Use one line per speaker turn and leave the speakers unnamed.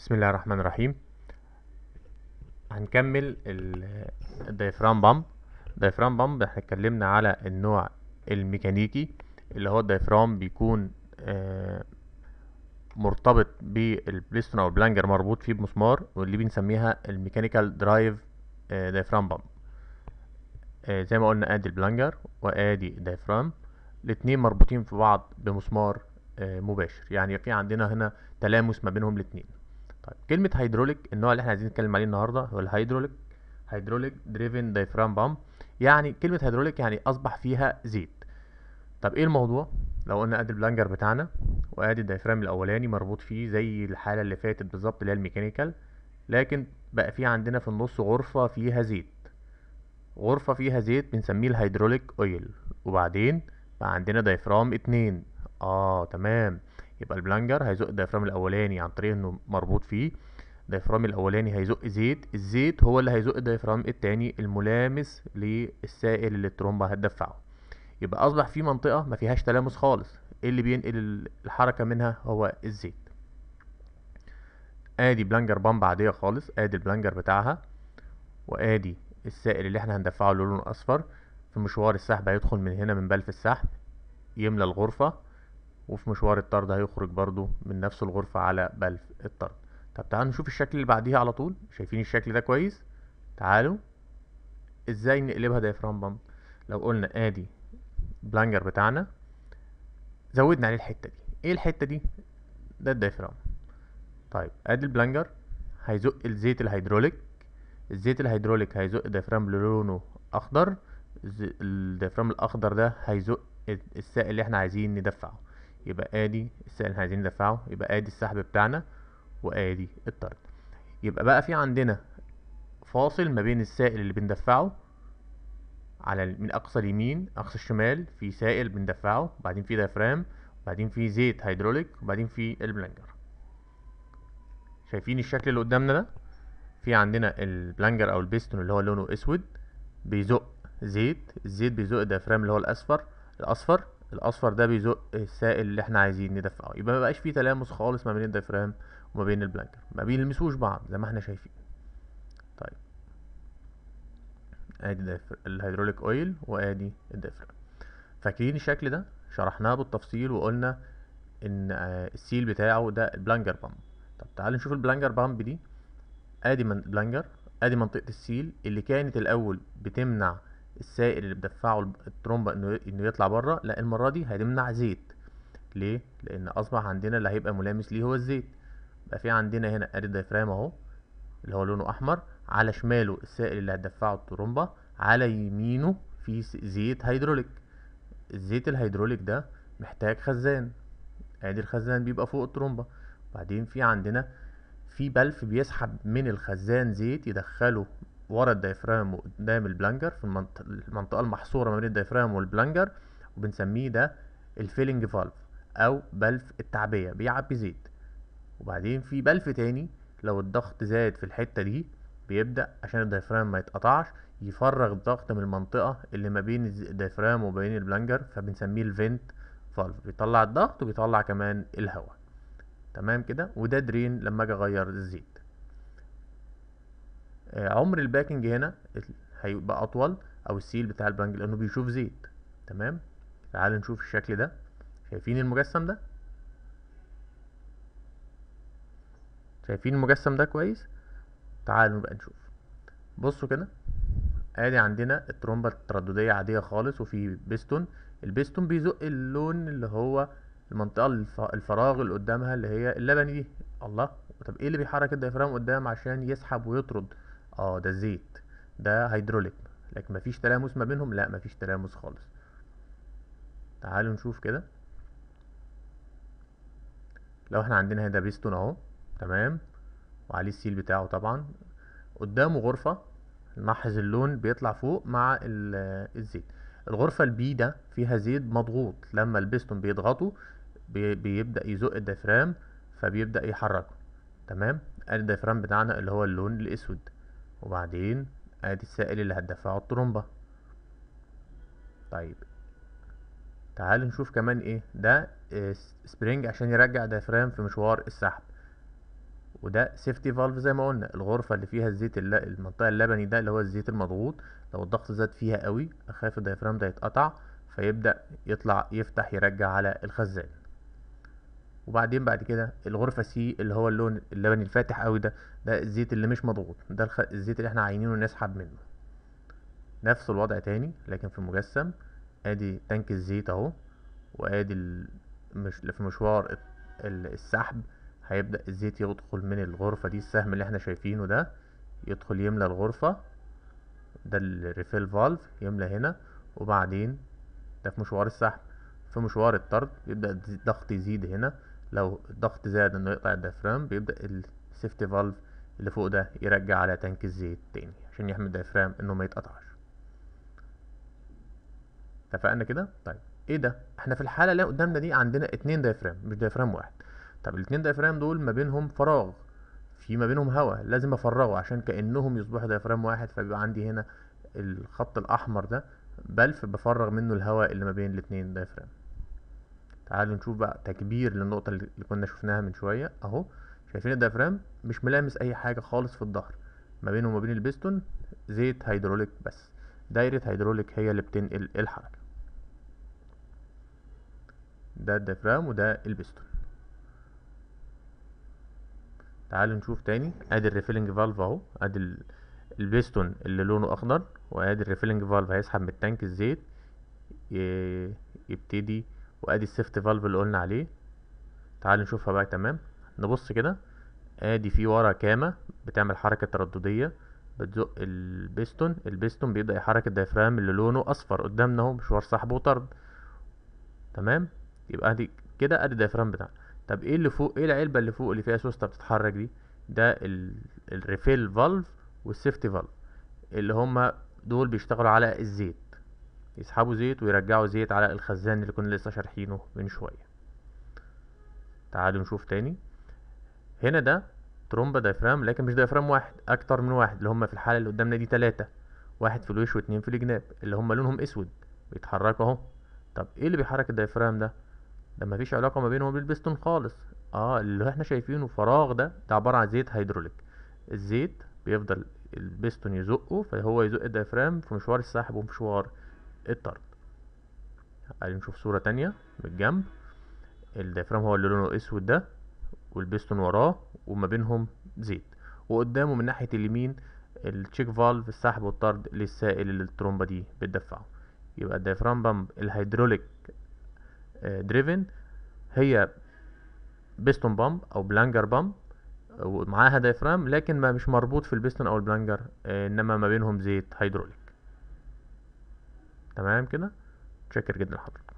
بسم الله الرحمن الرحيم هنكمل الدايفرام بامب الدايفرام بامب احنا اتكلمنا على النوع الميكانيكي اللي هو الدايفرام بيكون آه، مرتبط بالبليستون او البلانجر مربوط فيه بمسمار واللي بنسميها الميكانيكال درايف آه دايفرام آه، بامب زي ما قلنا ادي البلانجر وادي الدايفرام الاتنين مربوطين في بعض بمسمار آه، مباشر يعني في عندنا هنا تلامس ما بينهم الاتنين طيب كلمة هيدروليك النوع اللي احنا عايزين نتكلم عليه النهاردة هو الهيدروليك هيدروليك دريفن دايفرام بامب يعني كلمة هيدروليك يعني أصبح فيها زيت طب ايه الموضوع لو قلنا ادي البلانجر بتاعنا وادي الدايفرام الاولاني مربوط فيه زي الحالة اللي فاتت بالظبط اللي هي الميكانيكال لكن بقى في عندنا في النص غرفة فيها زيت غرفة فيها زيت بنسميه الهيدروليك اويل وبعدين بقى عندنا دايفرام اتنين اه تمام يبقى البلانجر هيزق الديافرام الاولاني عن طريق انه مربوط فيه الديافرام الاولاني هيزق زيت الزيت هو اللي هيزق الديافرام التاني الملامس للسائل اللي الترومبه هتدفعه يبقى اصبح في منطقه ما فيهاش تلامس خالص إيه اللي بينقل الحركه منها هو الزيت ادي بلانجر بامب عاديه خالص ادي البلانجر بتاعها وادي السائل اللي احنا هندفعه لونه اصفر في مشوار السحب هيدخل من هنا من بلف السحب يملى الغرفه وفي مشوار الطرد هيخرج برضو من نفس الغرفة على بلف الطرد طب تعالوا نشوف الشكل اللي بعديها على طول شايفين الشكل ده كويس تعالوا ازاي نقلبها دايفرام بامب لو قلنا ادي بلانجر بتاعنا زودنا عليه الحتة دي ايه الحتة دي ده الدايفرام طيب ادي البلانجر هيزق الزيت الهيدروليك الزيت الهيدروليك هيزق الدايفرام لونه اخضر الدايفرام الاخضر ده هيزق السائل اللي احنا عايزين ندفعه يبقى ادي السائل اللي عايزين ندفعه يبقى ادي السحب بتاعنا وادي الطرد يبقى بقى في عندنا فاصل ما بين السائل اللي بندفعه على من اقصى اليمين اقصى الشمال في سائل بندفعه وبعدين في دافرام وبعدين في زيت هيدروليك وبعدين في البلنجر شايفين الشكل اللي قدامنا ده في عندنا البلنجر او البيستون اللي هو لونه اسود بيزق زيت الزيت بيزق الدايفرام اللي هو الاصفر الاصفر الاصفر ده بيزق السائل اللي احنا عايزين ندفعه يبقى مبقاش فيه تلامس خالص ما بين الدايفرام وما بين البلانكر ما بيلمسوش بعض زي ما احنا شايفين طيب ادي الهيدروليك اويل وادي الدايفرام فاكرين الشكل ده شرحناه بالتفصيل وقلنا ان آه، السيل بتاعه ده البلانجر بامب طب تعال نشوف البلانجر بامب دي ادي من بلانجر ادي منطقه السيل اللي كانت الاول بتمنع السائل اللي بدفعه الترومبه انه انه يطلع بره لا المره دي هنمنع زيت ليه لان اصبح عندنا اللي هيبقى ملامس ليه هو الزيت يبقى في عندنا هنا ادي ديافرام اهو اللي هو لونه احمر على شماله السائل اللي هتدفعه الترومبه على يمينه في زيت هيدروليك الزيت الهيدروليك ده محتاج خزان ادي الخزان بيبقى فوق الترومبه بعدين في عندنا في بلف بيسحب من الخزان زيت يدخله ورا الدايفرام وقدام البلانجر في المنطقه المحصوره ما بين الدايفرام والبلانجر وبنسميه ده الفيلنج فالف او بلف التعبيه بيعبي زيت وبعدين في بلف تاني لو الضغط زاد في الحته دي بيبدا عشان الدايفرام ما يتقطعش يفرغ الضغط من المنطقه اللي ما بين الدايفرام وما بين البلانجر فبنسميه الفنت فالف بيطلع الضغط وبيطلع كمان الهواء تمام كده وده درين لما اجي اغير الزيت آه، عمر الباكنج هنا هيبقى اطول او السيل بتاع البنج لانه بيشوف زيت تمام تعال نشوف الشكل ده شايفين المجسم ده شايفين المجسم ده كويس تعالوا بقى نشوف بصوا كده ادي عندنا الترومبه التردديه عاديه خالص وفي بيستون البيستون بيزق اللون اللي هو المنطقه الفراغ اللي قدامها اللي هي اللبني دي الله طب ايه اللي بيحرك الدايفرام قدام عشان يسحب ويطرد اه ده زيت ده هيدروليك لكن مفيش تلامس ما بينهم لا مفيش تلامس خالص تعالوا نشوف كده لو احنا عندنا هنا بيستون اهو تمام وعليه السيل بتاعه طبعا قدامه غرفة نلاحظ اللون بيطلع فوق مع الزيت الغرفة البي ده فيها زيت مضغوط لما البيستون بيضغطه بيبدأ يزق الدفرام فبيبدأ يحركه تمام الدفرام بتاعنا اللي هو اللون الأسود وبعدين ادي السائل اللي هتدفعه الطرمبة طيب تعالوا نشوف كمان ايه ده آه، سبرينج عشان يرجع دافرام في مشوار السحب وده سيفتي فالف زي ما قلنا الغرفة اللي فيها الزيت اللي المنطقة اللبني ده اللي هو الزيت المضغوط لو الضغط زاد فيها قوي اخاف الدافرام ده يتقطع فيبدأ يطلع يفتح يرجع على الخزان وبعدين بعد كده الغرفة سي اللي هو اللون اللبني الفاتح قوي ده ده الزيت اللي مش مضغوط ده الخ... الزيت اللي احنا عاينينه نسحب منه نفس الوضع تاني لكن في مجسم ادي تانك الزيت اهو وادي المش... في مشوار السحب هيبدأ الزيت يدخل من الغرفة دي السهم اللي احنا شايفينه ده يدخل يملى الغرفة ده الريفيل فالف يملى هنا وبعدين ده في مشوار السحب في مشوار الطرد يبدأ الضغط يزيد هنا لو الضغط زاد انه يقطع الدفرام بيبدأ السيفتي فالف اللي فوق ده يرجع على تانك الزيت تاني عشان يحمي الدفرام انه ما يتقطعش اتفقنا كده طيب ايه ده احنا في الحاله اللي قدامنا دي عندنا اتنين دفرام مش دفرام واحد طب الاتنين دفرام دول ما بينهم فراغ في ما بينهم هواء لازم افرغه عشان كانهم يصبحوا دفرام واحد فبيبقى عندي هنا الخط الاحمر ده بلف بفرغ منه الهواء اللي ما بين الاتنين دفرام تعالوا نشوف بقى تكبير للنقطة اللي كنا شفناها من شوية اهو شايفين الديافرام مش ملامس اي حاجة خالص في الظهر ما بينه وما بين البستون زيت هيدروليك بس دايرة هيدروليك هي اللي بتنقل الحركة ده الدافرام وده البستون تعالوا نشوف تاني ادي الريفيلنج فالف اهو ادي البيستون اللي لونه اخضر وادي الريفيلنج فالف هيسحب من التانك الزيت يبتدي وادي السيفت فالف اللي قلنا عليه تعال نشوفها بقى تمام نبص كده ادي في ورا كامة بتعمل حركة ترددية بتزق البيستون البيستون بيبدأ يحرك الدايفرام اللي لونه اصفر قدامنا اهو مشوار سحب وطرد تمام يبقى ادي كده ادي الدايفرام بتاعنا طب ايه اللي فوق ايه العلبة اللي فوق اللي فيها سوستة بتتحرك دي ده الريفيل فالف والسيفتي فالف اللي هما دول بيشتغلوا على الزيت يسحبوا زيت ويرجعوا زيت على الخزان اللي كنا لسه شارحينه من شويه تعالوا نشوف تاني هنا ده ترومبا دايفرام لكن مش دايفرام واحد اكتر من واحد اللي هم في الحاله اللي قدامنا دي تلاتة واحد في الوش واتنين في الجناب اللي هم لونهم اسود بيتحركوا اهو طب ايه اللي بيحرك الدايفرام ده ده مفيش علاقه ما بينه وبين البستون خالص اه اللي احنا شايفينه فراغ ده ده عباره عن زيت هيدروليك الزيت بيفضل البستون يزقه فهو يزق الدايفرام في مشوار السحب ومشوار الطرد عايزين نشوف صورة تانية من الجنب الديافرام هو اللي لونه اسود ده والبستون وراه وما بينهم زيت وقدامه من ناحية اليمين التشيك فالف السحب والطرد للسائل اللي الترومبة دي بتدفعه يبقى الديافرام بامب الهيدروليك دريفن آه، هي بيستون بامب او بلانجر بامب ومعاها دايفرام لكن ما مش مربوط في البيستون او البلانجر آه، انما ما بينهم زيت هيدروليك تمام كده متشكر جدا لحضرتك